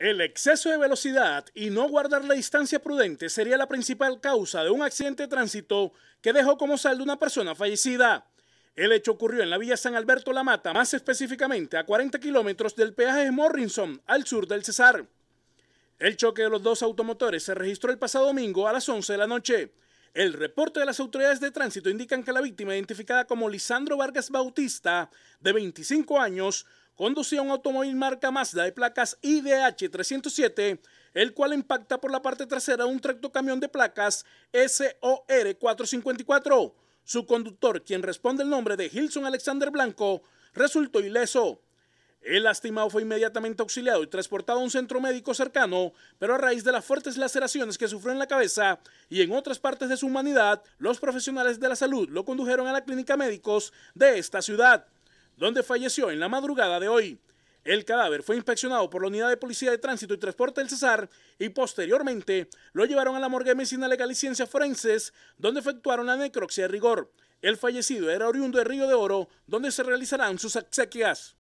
El exceso de velocidad y no guardar la distancia prudente sería la principal causa de un accidente de tránsito que dejó como saldo una persona fallecida. El hecho ocurrió en la villa San Alberto La Mata, más específicamente a 40 kilómetros del peaje de Morrinson, al sur del Cesar. El choque de los dos automotores se registró el pasado domingo a las 11 de la noche. El reporte de las autoridades de tránsito indican que la víctima, identificada como Lisandro Vargas Bautista, de 25 años, conducía un automóvil marca Mazda de placas IDH 307, el cual impacta por la parte trasera un tractocamión de placas SOR 454. Su conductor, quien responde el nombre de Gilson Alexander Blanco, resultó ileso. El lastimado fue inmediatamente auxiliado y transportado a un centro médico cercano, pero a raíz de las fuertes laceraciones que sufrió en la cabeza y en otras partes de su humanidad, los profesionales de la salud lo condujeron a la clínica médicos de esta ciudad, donde falleció en la madrugada de hoy. El cadáver fue inspeccionado por la Unidad de Policía de Tránsito y Transporte del Cesar y posteriormente lo llevaron a la morgue mesina legal y ciencias forenses, donde efectuaron la necroxia de rigor. El fallecido era oriundo de Río de Oro, donde se realizarán sus exequias.